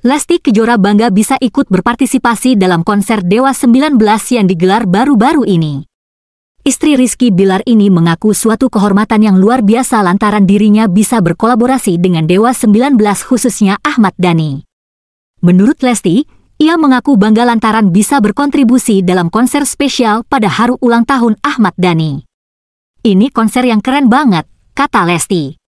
Lesti Kejora bangga bisa ikut berpartisipasi dalam konser Dewa 19 yang digelar baru-baru ini. Istri Rizky Bilar ini mengaku suatu kehormatan yang luar biasa lantaran dirinya bisa berkolaborasi dengan Dewa 19 khususnya Ahmad Dhani. Menurut Lesti, ia mengaku bangga lantaran bisa berkontribusi dalam konser spesial pada haru ulang tahun Ahmad Dhani. Ini konser yang keren banget, kata Lesti.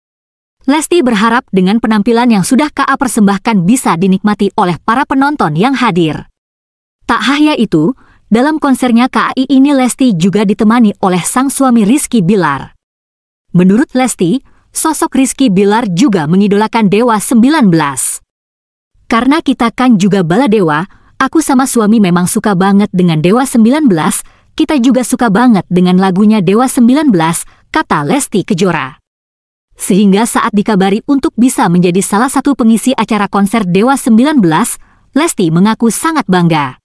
Lesti berharap dengan penampilan yang sudah KA persembahkan bisa dinikmati oleh para penonton yang hadir. Tak hanya itu, dalam konsernya KAI ini Lesti juga ditemani oleh sang suami Rizky Bilar. Menurut Lesti, sosok Rizky Bilar juga mengidolakan Dewa 19. Karena kita kan juga bala dewa, aku sama suami memang suka banget dengan Dewa 19, kita juga suka banget dengan lagunya Dewa 19, kata Lesti Kejora sehingga saat dikabari untuk bisa menjadi salah satu pengisi acara konser Dewa 19, Lesti mengaku sangat bangga.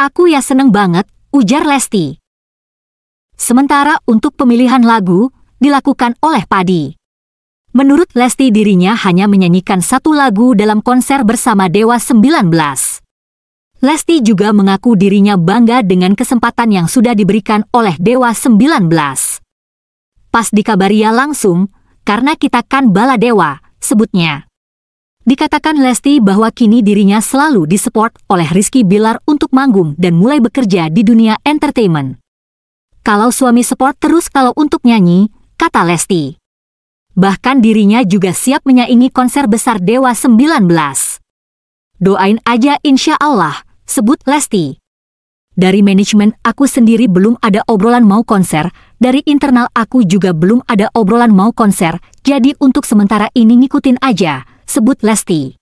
Aku ya seneng banget, ujar Lesti. Sementara untuk pemilihan lagu, dilakukan oleh Padi. Menurut Lesti dirinya hanya menyanyikan satu lagu dalam konser bersama Dewa 19. Lesti juga mengaku dirinya bangga dengan kesempatan yang sudah diberikan oleh Dewa 19. Pas dikabaria ya langsung, karena kita kan bala dewa, sebutnya. Dikatakan Lesti bahwa kini dirinya selalu disupport oleh Rizky Bilar untuk manggung dan mulai bekerja di dunia entertainment. Kalau suami support terus kalau untuk nyanyi, kata Lesti. Bahkan dirinya juga siap menyaingi konser besar Dewa 19. Doain aja insya Allah, sebut Lesti. Dari manajemen aku sendiri belum ada obrolan mau konser, dari internal aku juga belum ada obrolan mau konser, jadi untuk sementara ini ngikutin aja, sebut Lesti.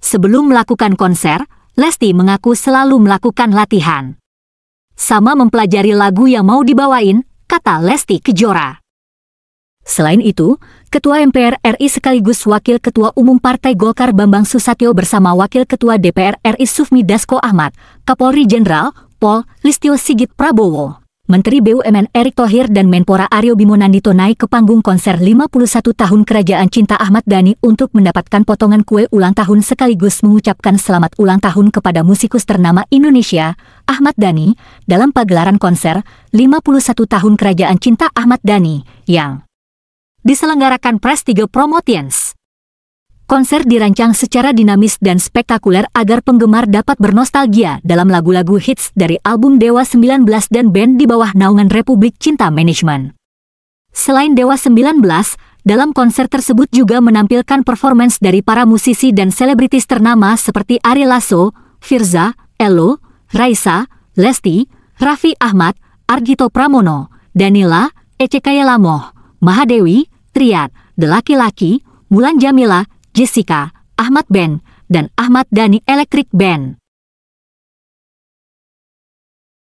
Sebelum melakukan konser, Lesti mengaku selalu melakukan latihan. Sama mempelajari lagu yang mau dibawain, kata Lesti Kejora. Selain itu, Ketua MPR RI sekaligus Wakil Ketua Umum Partai Golkar Bambang Susatyo bersama Wakil Ketua DPR RI Sufmi Dasko Ahmad, Kapolri Jenderal Pol Listio Sigit Prabowo. Menteri BUMN Erick Thohir dan Menpora Aryo Bimo Nandito naik ke panggung konser 51 tahun Kerajaan Cinta Ahmad Dhani untuk mendapatkan potongan kue ulang tahun sekaligus mengucapkan selamat ulang tahun kepada musikus ternama Indonesia, Ahmad Dhani, dalam pagelaran konser 51 tahun Kerajaan Cinta Ahmad Dhani yang diselenggarakan Press Promotions. Konser dirancang secara dinamis dan spektakuler agar penggemar dapat bernostalgia dalam lagu-lagu hits dari album Dewa 19 dan band di bawah naungan Republik Cinta Management. Selain Dewa 19, dalam konser tersebut juga menampilkan performance dari para musisi dan selebritis ternama seperti Ari Lasso, Firza, Elo, Raisa, Lesti, Raffi Ahmad, Argito Pramono, Danila, Ece Lamoh, Mahadewi, Triat, The Laki-Laki, Mulan Jamila, Jessica, Ahmad Ben, dan Ahmad Dani Electric Band.